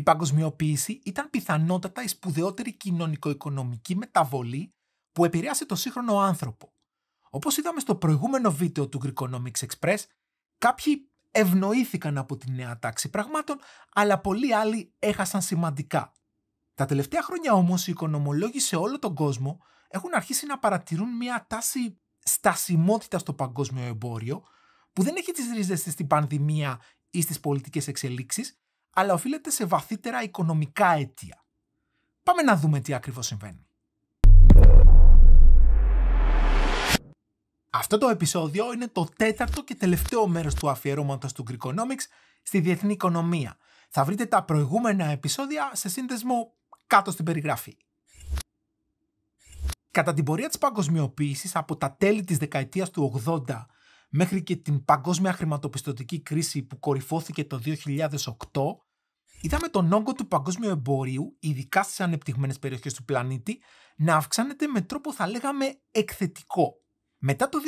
Η παγκοσμιοποίηση ήταν πιθανότατα η σπουδαιότερη κοινωνικο-οικονομική μεταβολή που επηρέασε το σύγχρονο άνθρωπο. Όπως είδαμε στο προηγούμενο βίντεο του Greekonomics Express, κάποιοι ευνοήθηκαν από τη νέα τάξη πραγμάτων, αλλά πολλοί άλλοι έχασαν σημαντικά. Τα τελευταία χρόνια όμως οι οικονομολόγοι σε όλο τον κόσμο έχουν αρχίσει να παρατηρούν μια τάση στασιμότητα στο παγκόσμιο εμπόριο, που δεν έχει τις ρίζες της στην πανδημία ή στις πολιτικές εξελίξεις, αλλά οφείλεται σε βαθύτερα οικονομικά αίτια. Πάμε να δούμε τι ακριβώς συμβαίνει. Αυτό το επεισόδιο είναι το τέταρτο και τελευταίο μέρος του αφιερώματος του Greekonomics στη διεθνή οικονομία. Θα βρείτε τα προηγούμενα επεισόδια σε σύνδεσμο κάτω στην περιγραφή. Κατά την πορεία της παγκοσμιοποίησης από τα τέλη της δεκαετίας του 80 μέχρι και την παγκόσμια χρηματοπιστωτική κρίση που κορυφώθηκε το 2008, είδαμε τον όγκο του παγκόσμιου εμπορίου, ειδικά στις ανεπτυγμένες περιοχές του πλανήτη, να αυξάνεται με τρόπο θα λέγαμε εκθετικό. Μετά το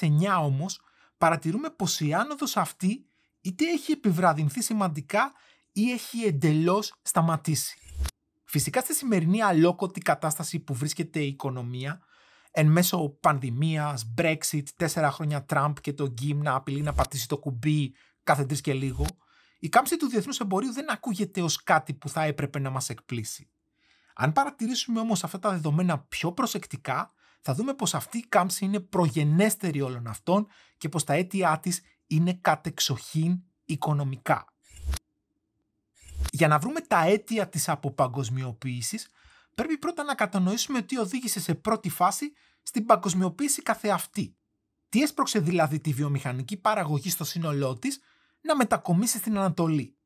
2009 όμως, παρατηρούμε πω η άνοδο αυτή είτε έχει επιβραδυνθεί σημαντικά ή έχει εντελώς σταματήσει. Φυσικά στη σημερινή αλόκοτη κατάσταση που βρίσκεται η εχει εντελω σταματησει φυσικα στη σημερινη αλοκοτη κατασταση που βρισκεται η οικονομια εν μέσω πανδημίας, Brexit, τέσσερα χρόνια Τραμπ και το γκίμ να απειλεί να πατήσει το κουμπί κάθε τρεις και λίγο, η κάμψη του διεθνούς εμπορίου δεν ακούγεται ως κάτι που θα έπρεπε να μας εκπλήσει. Αν παρατηρήσουμε όμως αυτά τα δεδομένα πιο προσεκτικά, θα δούμε πως αυτή η κάμψη είναι προγενέστερη όλων αυτών και πως τα αίτια της είναι κατεξοχήν οικονομικά. Για να βρούμε τα αίτια της αποπαγκοσμιοποίησης, πρέπει πρώτα να κατανοήσουμε τι οδήγησε σε πρώτη φάση στην παγκοσμιοποίηση καθεαυτή. Τι έσπρωξε δηλαδή τη βιομηχανική παραγωγή στο σύνολό της να μετακομίσει στην Ανατολή.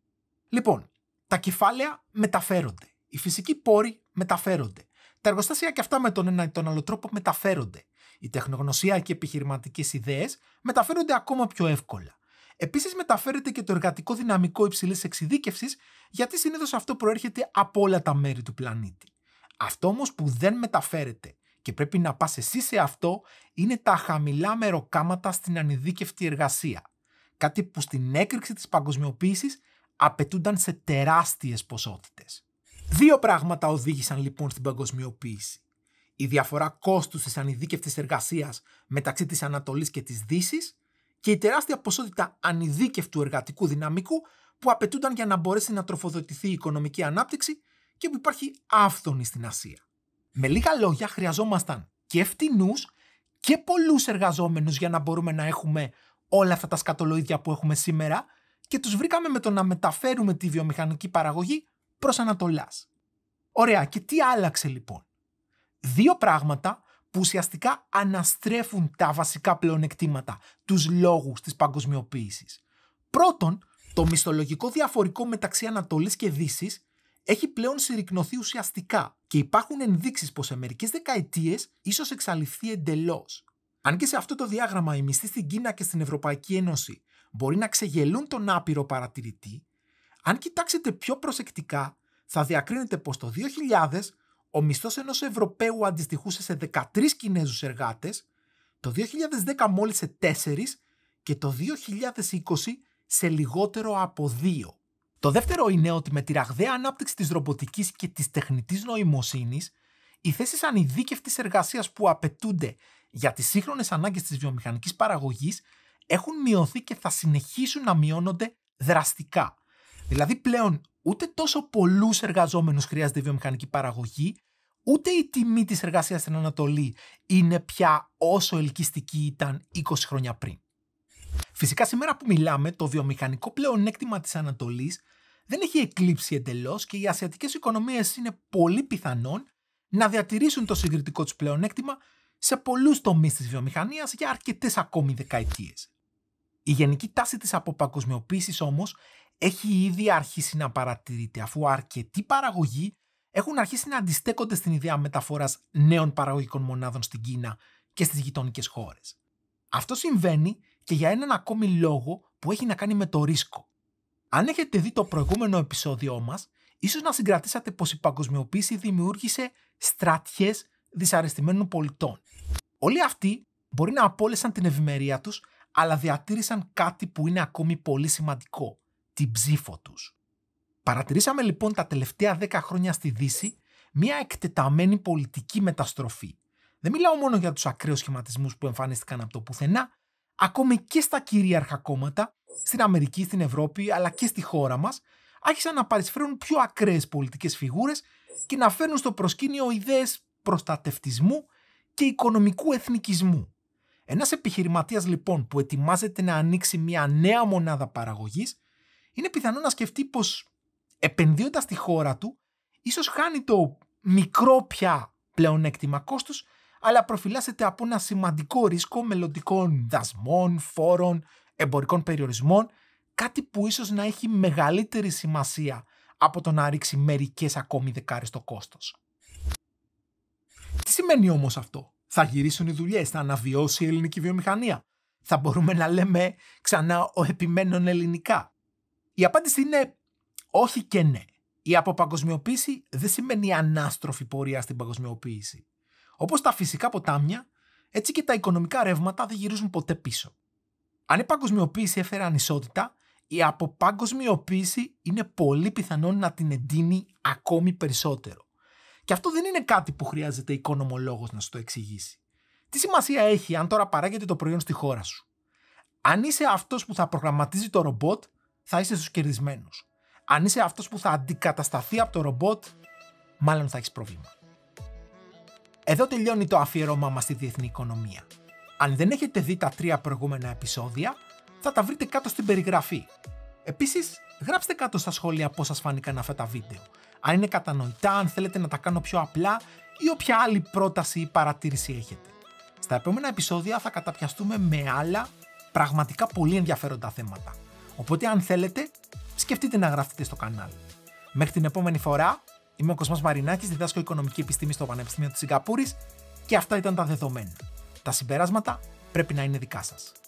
Λοιπόν, τα κεφάλαια μεταφέρονται. Οι φυσικοί πόροι μεταφέρονται. Τα εργοστάσια και αυτά με τον ένα ή τον άλλο τρόπο μεταφέρονται. Η τεχνογνωσία και οι επιχειρηματικές ιδέες μεταφέρονται ακόμα πιο εύκολα. Επίσης, μεταφέρεται και το εργατικό δυναμικό υψηλής εξειδίκευσης, γιατί συνήθως αυτό προέρχεται από όλα τα μέρη του πλανήτη. Αυτό όμως που δεν μεταφέρεται και πρέπει να πας εσύ σε αυτό είναι τα χαμηλά μεροκάματα στην ανειδίκευτη εργασία. Κάτι που στην έκρηξη της παγκοσμιοποίησης απαιτούνταν σε τεράστιες ποσότητες. Δύο πράγματα οδήγησαν λοιπόν στην παγκοσμιοποίηση. Η διαφορά κόστους της ανειδίκευτης εργασίας μεταξύ της Ανατολής και της Δύσης και η τεράστια ποσότητα ανειδίκευτου εργατικού δυναμικού που απαιτούνταν για να μπορέσει να τροφοδοτηθεί η οικονομική ανάπτυξη και που υπάρχει άφθονη στην Ασία. Με λίγα λόγια, χρειαζόμασταν και φτηνούς και πολλούς εργαζόμενους για να μπορούμε να έχουμε όλα αυτά τα σκατολοίδια που έχουμε σήμερα και τους βρήκαμε με το να μεταφέρουμε τη βιομηχανική παραγωγή προς Ανατολάς. Ωραία, και τι άλλαξε λοιπόν. Δύο πράγματα που ουσιαστικά αναστρέφουν τα βασικά πλεονεκτήματα, τους λόγους της παγκοσμιοποίησης. Πρώτον, το μισθολογικό διαφορικό μεταξύ ανατολής και δύσης έχει πλέον συρρυκνωθεί ουσιαστικά και υπάρχουν ενδείξεις πως σε μερικές δεκαετίες ίσως εξαλειφθεί εντελώς. Αν και σε αυτό το διάγραμμα οι μισθοί στην Κίνα και στην Ευρωπαϊκή Ένωση μπορεί να ξεγελούν τον άπειρο παρατηρητή, αν κοιτάξετε πιο προσεκτικά θα διακρίνετε πως το 2000 ο μισθός ενός Ευρωπαίου αντιστοιχούσε σε 13 Κινέζους εργάτες, το 2010 μόλις σε 4 και το 2020 σε λιγότερο από 2. Το δεύτερο είναι ότι με τη ραγδαία ανάπτυξη της ρομποτικής και της τεχνητής νοημοσύνης, οι θέσεις ανειδίκευτης εργασίας που απαιτούνται για τις σύγχρονες ανάγκες της βιομηχανικής παραγωγής έχουν μειωθεί και θα συνεχίσουν να μειώνονται δραστικά. Δηλαδή πλέον ούτε τόσο πολλούς εργαζόμενους χρειάζεται βιομηχανική παραγωγή, ούτε η τιμή της εργασίας στην Ανατολή είναι πια όσο ελκυστική ήταν 20 χρόνια πριν. Φυσικά σήμερα που μιλάμε, το βιομηχανικό πλεονέκτημα της Ανατολής δεν έχει εκλείψει εντελώς και οι ασιατικές οικονομίες είναι πολύ πιθανόν να διατηρήσουν το συγκριτικό τους πλεονέκτημα σε πολλούς τομείς της βιομηχανίας για αρκετές ακόμη δεκαετίες. Η γενική τάση της αποπακοσμιοποίησης όμως έχει ήδη αρχίσει να παρατηρείται αφού αρκετοί παραγωγοί έχουν αρχίσει να αντιστέκονται στην ιδέα μεταφοράς νέων παραγωγικών μονάδων στην Κίνα και στις γειτονικές χώρες. Αυτό συμβαίνει και για έναν ακόμη λόγο που έχει να κάνει με το ρίσκο. Αν έχετε δει το προηγούμενο επεισόδιό μας, ίσως να συγκρατήσατε πως η παγκοσμιοποίηση δημιούργησε στρατιές δυσαρεστημένων πολιτών. Όλοι αυτοί μπορεί να απόλυσαν την ευημερία τους, αλλά διατήρησαν κάτι που είναι ακόμη πολύ σημαντικό, την ψήφο τους. Παρατηρήσαμε λοιπόν τα τελευταία 10 χρόνια στη Δύση μια εκτεταμένη πολιτική μεταστροφή. Δεν μιλάω μόνο για τους ακραίους σχηματισμούς που εμφανίστηκαν από το πουθενά, ακόμη και στα κυρίαρχα κόμματα, στην Αμερική, στην Ευρώπη, αλλά και στη χώρα μας, άρχισαν να παρισφέρουν πιο ακραίες πολιτικές φιγούρες και να φέρνουν στο προσκήνιο ιδέες προστατευτισμού και οικονομικού εθνικισμού. Ένας επιχειρηματίας λοιπόν που ετοιμάζεται να ανοίξει μια νέα μονάδα παραγωγής, είναι πιθανό να σκεφτεί πως, επενδύοντας στη χώρα του, ίσως χάνει το μικρό πια πλεονέκτημα κόστου αλλά προφυλάσσεται από ένα σημαντικό ρίσκο μελλοντικών δασμών, φόρων, εμπορικών περιορισμών, κάτι που ίσως να έχει μεγαλύτερη σημασία από το να ρίξει μερικές ακόμη δεκάρες το κόστος. Τι σημαίνει όμως αυτό? Θα γυρίσουν οι δουλειές, θα αναβιώσει η ελληνική βιομηχανία. Θα μπορούμε να λέμε ξανά ο επιμένων ελληνικά. Η απάντηση είναι όχι και ναι. Η αποπαγκοσμιοποίηση δεν σημαίνει ανάστροφη πορεία στην παγκοσμιοποίηση. Όπως τα φυσικά ποτάμια, έτσι και τα οικονομικά ρεύματα δεν γυρίζουν ποτέ πίσω. Αν η παγκοσμιοποίηση έφερε ανισότητα, η αποπαγκοσμιοποίηση είναι πολύ πιθανόν να την εντείνει ακόμη περισσότερο. Και αυτό δεν είναι κάτι που χρειάζεται οικονομολόγος να σου το εξηγήσει. Τι σημασία έχει αν τώρα παράγεται το προϊόν στη χώρα σου. Αν είσαι αυτός που θα προγραμματίζει το ρομπότ, θα είσαι στους κερδισμένους. Αν είσαι αυτός που θα αντικατασταθεί από το ρομπότ, μάλλον θα έχεις πρόβλημα. Εδώ τελειώνει το αφιερώμά μας στη διεθνή οικονομία. Αν δεν έχετε δει τα τρία προηγούμενα επεισόδια, θα τα βρείτε κάτω στην περιγραφή. Επίσης, γράψτε κάτω στα σχόλια πώς σας φάνηκαν αυτά τα βίντεο. Αν είναι κατανοητά, αν θέλετε να τα κάνω πιο απλά ή όποια άλλη πρόταση ή παρατήρηση έχετε. Στα επόμενα επεισόδια θα καταπιαστούμε με άλλα πραγματικά πολύ ενδιαφέροντα θέματα. Οπότε αν θέλετε, σκεφτείτε να γραφτείτε στο κανάλι. Μέχρι την επόμενη φορά, Είμαι ο Κοσμά Μαρινάκης, διδάσκω οικονομική επιστήμη στο Πανεπιστήμιο της Σιγκαπούρης και αυτά ήταν τα δεδομένα. Τα συμπεράσματα πρέπει να είναι δικά σας.